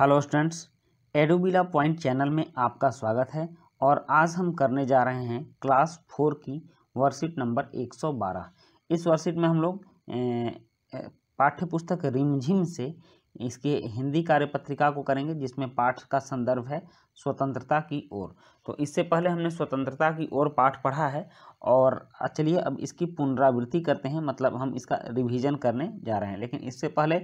hello students एडोबिला point channel में आपका स्वागत है और आज हम करने जा रहे हैं क्लास फोर की वर्कशीट नंबर 112 इस वर्कशीट में हम लोग पाठ्य पुस्तक रिमझिम से इसके हिंदी कार्यपत्रिका को करेंगे जिसमें पाठ का संदर्भ है स्वतंत्रता की ओर तो इससे पहले हमने स्वतंत्रता की ओर पाठ पढ़ा है और चलिए अब इसकी पुनरावृत्ति करते हैं मतलब हम इसका रिवीजन करने जा रहे हैं लेकिन इससे पहले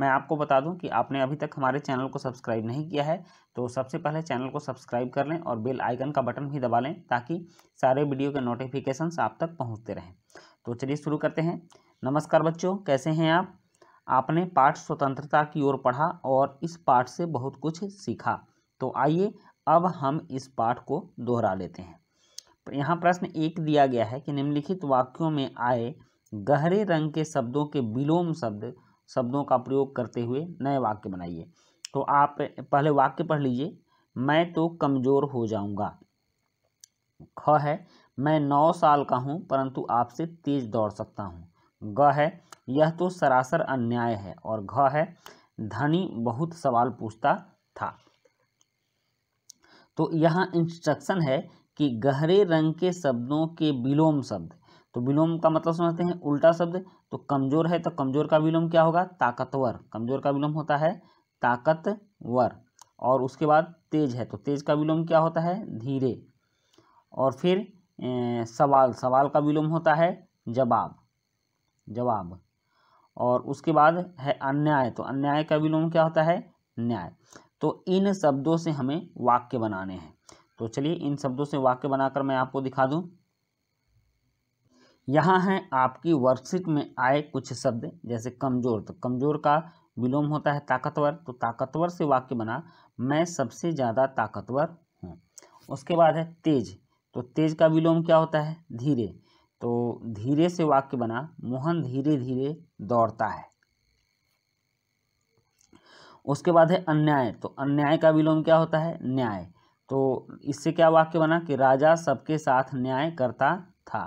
मैं आपको बता दूं कि आपने अभी तक हमारे चैनल को सब्सक्राइब नहीं किया है तो सबसे पहले चैनल को सब्सक्राइब कर लें और बेल आइकन का बटन भी दबा लें ताकि सारे वीडियो के नोटिफिकेशंस आप तक पहुँचते रहें तो चलिए शुरू करते हैं नमस्कार बच्चों कैसे हैं आप आपने पाठ स्वतंत्रता की ओर पढ़ा और इस पाठ से बहुत कुछ सीखा तो आइए अब हम इस पाठ को दोहरा लेते हैं यहाँ प्रश्न एक दिया गया है कि निम्नलिखित वाक्यों में आए गहरे रंग के शब्दों के विलोम शब्द शब्दों का प्रयोग करते हुए नए वाक्य बनाइए तो आप पहले वाक्य पढ़ लीजिए मैं तो कमज़ोर हो जाऊंगा ख है मैं नौ साल का हूं परंतु आपसे तेज दौड़ सकता हूं ग है यह तो सरासर अन्याय है और घ है धनी बहुत सवाल पूछता था तो यहाँ इंस्ट्रक्शन है कि गहरे रंग के शब्दों के विलोम शब्द तो विलोम का मतलब समझते हैं उल्टा शब्द तो कमज़ोर है तो कमज़ोर का विलोम क्या होगा ताकतवर कमज़ोर का विलोम होता है ताकतवर और उसके बाद तेज है तो तेज का विलोम क्या होता है धीरे और फिर ए, सवाल सवाल का विलोम होता है जवाब जवाब और उसके बाद है अन्याय तो अन्याय का विलोम क्या होता है न्याय तो इन शब्दों से हमें वाक्य बनाने हैं तो चलिए इन शब्दों से वाक्य बनाकर मैं आपको दिखा दूँ यहाँ है आपकी वर्कशीट में आए कुछ शब्द जैसे कमज़ोर तो कमज़ोर का विलोम होता है ताकतवर तो ताकतवर से वाक्य बना मैं सबसे ज़्यादा ताकतवर हूँ उसके बाद है तेज तो तेज का विलोम क्या होता है धीरे तो धीरे से वाक्य बना मोहन धीरे धीरे दौड़ता है उसके बाद है अन्याय तो अन्याय का विलोम क्या होता है न्याय तो इससे क्या वाक्य बना कि राजा सबके साथ न्याय करता था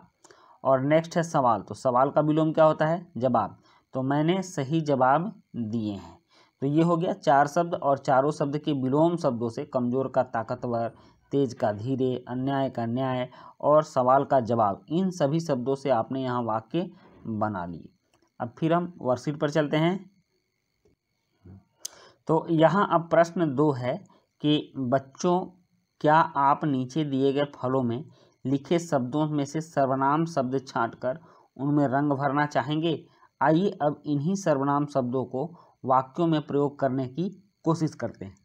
और नेक्स्ट है सवाल तो सवाल का विलोम क्या होता है जवाब तो मैंने सही जवाब दिए हैं तो ये हो गया चार शब्द और चारों शब्द के विलोम शब्दों से कमज़ोर का ताकतवर तेज का धीरे अन्याय का न्याय और सवाल का जवाब इन सभी शब्दों से आपने यहाँ वाक्य बना लिए अब फिर हम वर्कशीट पर चलते हैं तो यहाँ अब प्रश्न दो है कि बच्चों क्या आप नीचे दिए गए फलों में लिखे शब्दों में से सर्वनाम शब्द छांटकर उनमें रंग भरना चाहेंगे आइए अब इन्हीं सर्वनाम शब्दों को वाक्यों में प्रयोग करने की कोशिश करते हैं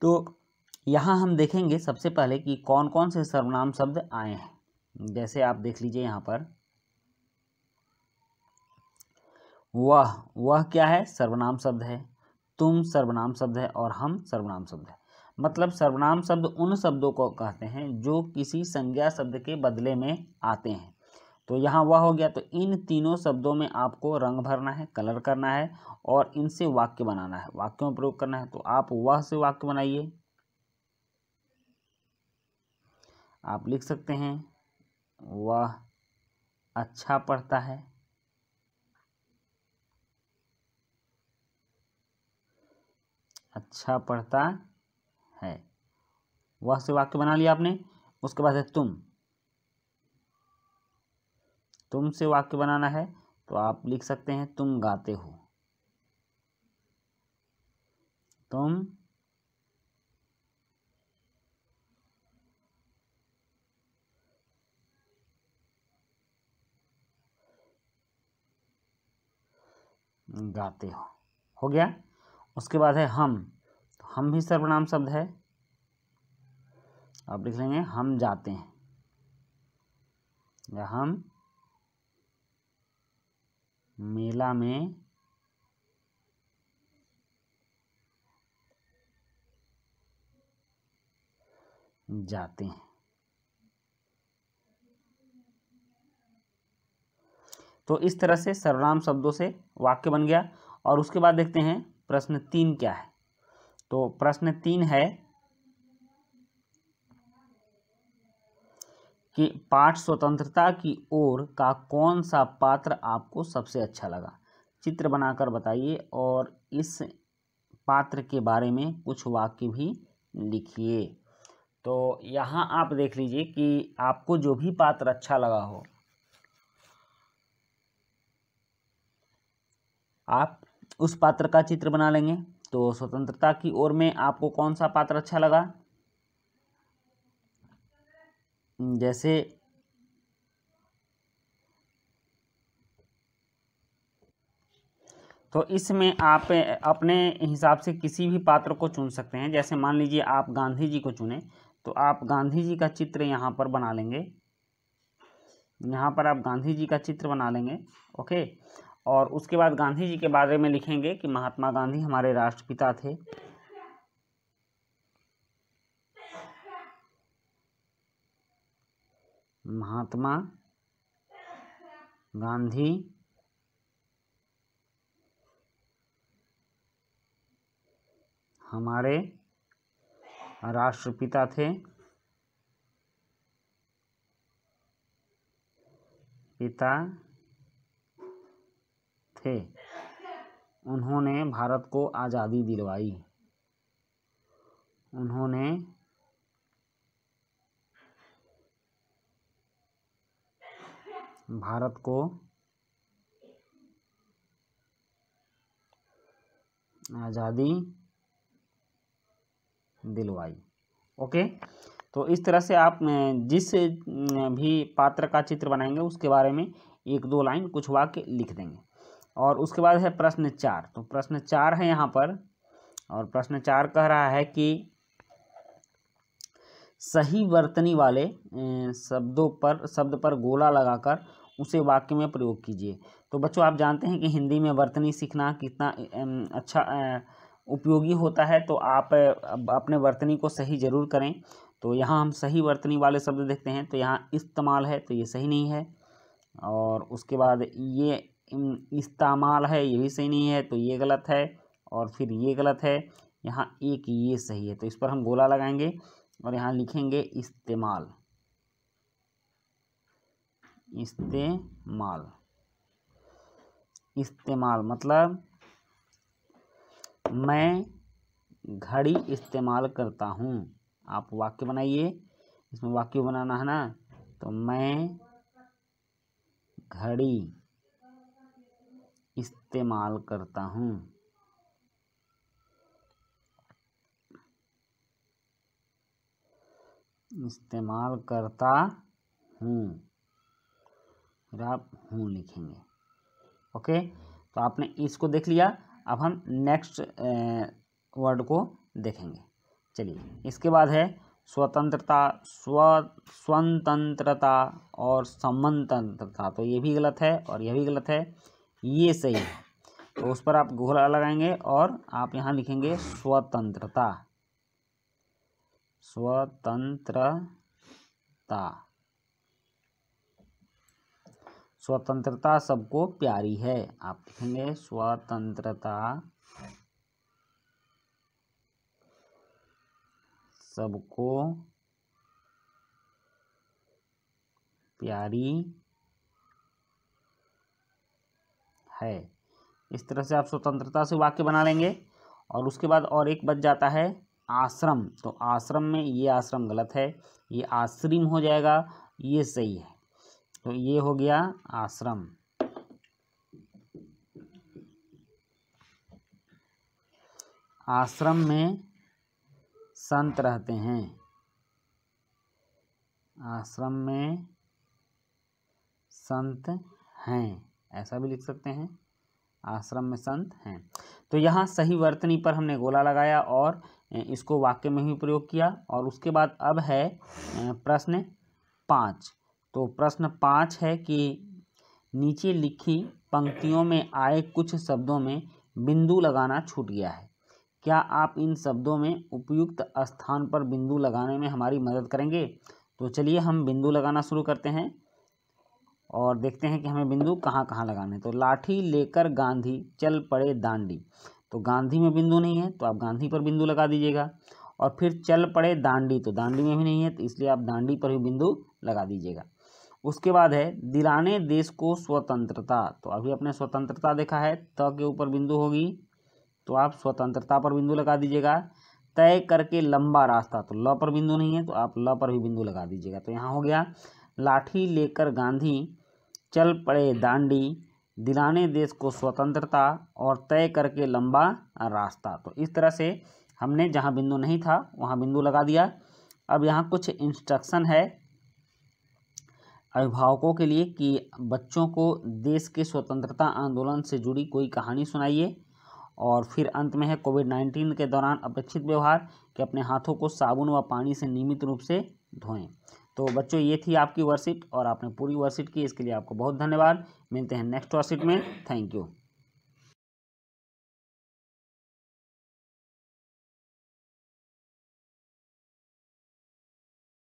तो यहाँ हम देखेंगे सबसे पहले कि कौन कौन से सर्वनाम शब्द आए हैं जैसे आप देख लीजिए यहाँ पर वह वह क्या है सर्वनाम शब्द है तुम सर्वनाम शब्द है और हम सर्वनाम शब्द है मतलब सर्वनाम शब्द उन शब्दों को कहते हैं जो किसी संज्ञा शब्द के बदले में आते हैं तो यहाँ वह हो गया तो इन तीनों शब्दों में आपको रंग भरना है कलर करना है और इनसे वाक्य बनाना है वाक्यों में प्रयोग करना है तो आप वह से वाक्य बनाइए आप लिख सकते हैं वह अच्छा पढ़ता है अच्छा पढ़ता है वह से वाक्य बना लिया आपने उसके बाद है तुम तुम से वाक्य बनाना है तो आप लिख सकते हैं तुम गाते हो तुम गाते हो हो गया उसके बाद है हम हम भी सर्वनाम शब्द है आप लिख लेंगे हम जाते हैं या हम मेला में जाते हैं तो इस तरह से सर्वनाम शब्दों से वाक्य बन गया और उसके बाद देखते हैं प्रश्न तीन क्या है तो प्रश्न तीन है कि पाठ स्वतंत्रता की ओर का कौन सा पात्र आपको सबसे अच्छा लगा चित्र बनाकर बताइए और इस पात्र के बारे में कुछ वाक्य भी लिखिए तो यहाँ आप देख लीजिए कि आपको जो भी पात्र अच्छा लगा हो आप उस पात्र का चित्र बना लेंगे तो स्वतंत्रता की ओर में आपको कौन सा पात्र अच्छा लगा जैसे तो इसमें आप अपने हिसाब से किसी भी पात्र को चुन सकते हैं जैसे मान लीजिए आप गांधी जी को चुने तो आप गांधी जी का चित्र यहाँ पर बना लेंगे यहाँ पर आप गांधी जी का चित्र बना लेंगे ओके और उसके बाद गांधी जी के बारे में लिखेंगे कि महात्मा गांधी हमारे राष्ट्रपिता थे महात्मा गांधी हमारे राष्ट्रपिता थे पिता थे उन्होंने भारत को आज़ादी दिलवाई उन्होंने भारत को आज़ादी दिलवाई ओके तो इस तरह से आप जिस भी पात्र का चित्र बनाएंगे उसके बारे में एक दो लाइन कुछ वाक्य लिख देंगे और उसके बाद है प्रश्न चार तो प्रश्न चार है यहाँ पर और प्रश्न चार कह रहा है कि सही वर्तनी वाले अं, शब्दों पर शब्द पर गोला लगाकर उसे वाक्य में प्रयोग कीजिए तो बच्चों आप जानते हैं कि हिंदी में वर्तनी सीखना कितना अं, अच्छा अं, उपयोगी होता है तो आप अपने वर्तनी को सही ज़रूर करें तो यहाँ हम सही वर्तनी वाले शब्द देखते हैं तो यहाँ इस्तेमाल है तो ये सही नहीं है और उसके बाद ये इस्तेमाल है ये भी सही नहीं है तो ये गलत है और फिर ये गलत है यहाँ एक ये सही है तो इस पर हम गोला लगाएंगे और यहाँ लिखेंगे इस्तेमाल इस्तेमाल इस्तेमाल मतलब मैं घड़ी इस्तेमाल करता हूँ आप वाक्य बनाइए इसमें वाक्य बनाना है ना तो मैं घड़ी इस्तेमाल करता हूँ इस्तेमाल करता हूँ फिर आप हूँ लिखेंगे ओके तो आपने इसको देख लिया अब हम नेक्स्ट वर्ड को देखेंगे चलिए इसके बाद है स्वतंत्रता स्व स्वतंत्रता और समतंत्रता तो ये भी गलत है और यह भी गलत है ये सही है तो उस पर आप गोला लगाएंगे और आप यहाँ लिखेंगे स्वतंत्रता स्वतंत्रता स्वतंत्रता सबको प्यारी है आप लिखेंगे स्वतंत्रता सबको प्यारी है इस तरह से आप स्वतंत्रता से वाक्य बना लेंगे और उसके बाद और एक बच जाता है आश्रम तो आश्रम में ये आश्रम गलत है ये आश्रिम हो जाएगा ये सही है तो ये हो गया आश्रम आश्रम में संत रहते हैं आश्रम में संत हैं ऐसा भी लिख सकते हैं आश्रम में संत हैं तो यहाँ सही वर्तनी पर हमने गोला लगाया और इसको वाक्य में ही प्रयोग किया और उसके बाद अब है प्रश्न पाँच तो प्रश्न पाँच है कि नीचे लिखी पंक्तियों में आए कुछ शब्दों में बिंदु लगाना छूट गया है क्या आप इन शब्दों में उपयुक्त स्थान पर बिंदु लगाने में हमारी मदद करेंगे तो चलिए हम बिंदु लगाना शुरू करते हैं और देखते हैं कि हमें बिंदु कहाँ कहाँ लगाने तो लाठी लेकर गांधी चल पड़े दांडी तो गांधी में बिंदु नहीं है तो आप गांधी पर बिंदु लगा दीजिएगा और फिर चल पड़े दांडी तो दांडी में भी नहीं है तो इसलिए आप दांडी पर भी बिंदु लगा दीजिएगा उसके बाद है दिलाने देश को स्वतंत्रता तो अभी आपने स्वतंत्रता देखा है त तो के ऊपर बिंदु होगी तो आप स्वतंत्रता पर बिंदु लगा दीजिएगा तय करके लंबा रास्ता तो ल पर बिंदु नहीं है तो आप ल पर भी बिंदु लगा दीजिएगा तो यहाँ हो गया लाठी लेकर गांधी चल पड़े दांडी दिलाने देश को स्वतंत्रता और तय करके लंबा रास्ता तो इस तरह से हमने जहाँ बिंदु नहीं था वहाँ बिंदु लगा दिया अब यहाँ कुछ इंस्ट्रक्शन है अभिभावकों के लिए कि बच्चों को देश के स्वतंत्रता आंदोलन से जुड़ी कोई कहानी सुनाइए और फिर अंत में है कोविड नाइन्टीन के दौरान अपेक्षित व्यवहार कि अपने हाथों को साबुन व पानी से नियमित रूप से धोएं तो बच्चों ये थी आपकी वर्कशीट और आपने पूरी वर्कशीट की इसके लिए आपको बहुत धन्यवाद मिलते हैं नेक्स्ट वर्कशीट में थैंक यू